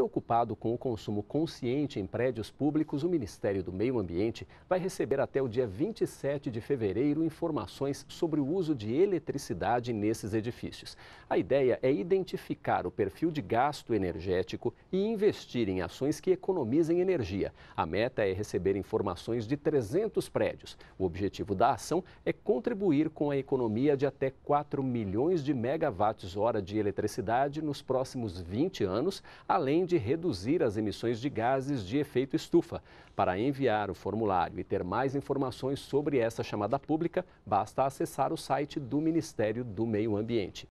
Preocupado com o consumo consciente em prédios públicos, o Ministério do Meio Ambiente vai receber até o dia 27 de fevereiro informações sobre o uso de eletricidade nesses edifícios. A ideia é identificar o perfil de gasto energético e investir em ações que economizem energia. A meta é receber informações de 300 prédios. O objetivo da ação é contribuir com a economia de até 4 milhões de megawatts-hora de eletricidade nos próximos 20 anos, além de reduzir as emissões de gases de efeito estufa. Para enviar o formulário e ter mais informações sobre essa chamada pública, basta acessar o site do Ministério do Meio Ambiente.